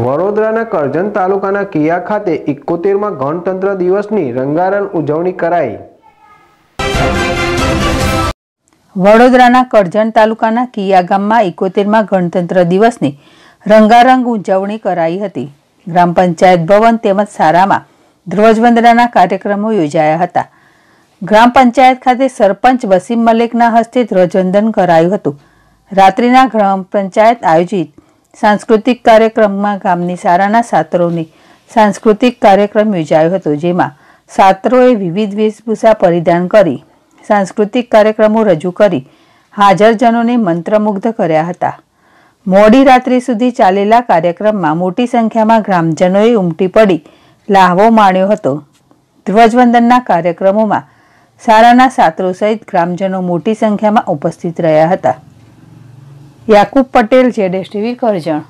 વડોદરાના કરજણ તાલુકાના કિયા ખાતે ઇકોતેરમાં ગણતંત્ર દિવસની રંગારંગ ઉજવણી કરાઈ વડોદરાના કરજણ તાલુકાના કિયા ગામમાં ઇકોતેરમાં ગણતંત્ર દિવસની રંગારંગ ઉજવણી કરાઈ હતી ગ્રામ પંચાયત ભવન તેમજ સારામાં ધ્વજવંદનાના કાર્યક્રમો યોજાયા હતા ગ્રામ પંચાયત ખાતે સરપંચ વસીમ મલિકના હસ્તે ધ્વજવંદન કરાયું હતું રાત્રિના ગ્રામ પંચાયત આયોજિત સાંસ્કૃતિક કાર્યક્રમમાં ગામની સારાના સાત્રોની સાંસ્કૃતિક કાર્યક્રમ યોજાયો હતો જેમાં સાત્રોએ વિવિધ વેશભૂષા પરિધાન કરી સાંસ્કૃતિક કાર્યક્રમો રજૂ કરી હાજરજનોને મંત્રમુગ્ધ કર્યા હતા મોડી રાત્રિ સુધી ચાલેલા કાર્યક્રમમાં મોટી સંખ્યામાં ગ્રામજનોએ ઉમટી પડી લાહવો માણ્યો હતો ધ્વજવંદનના કાર્યક્રમોમાં સારાના સાત્રો સહિત ગ્રામજનો મોટી સંખ્યામાં ઉપસ્થિત રહ્યા હતા યાકુબ પટેલ છે ડેસ્ટીવી કરજણ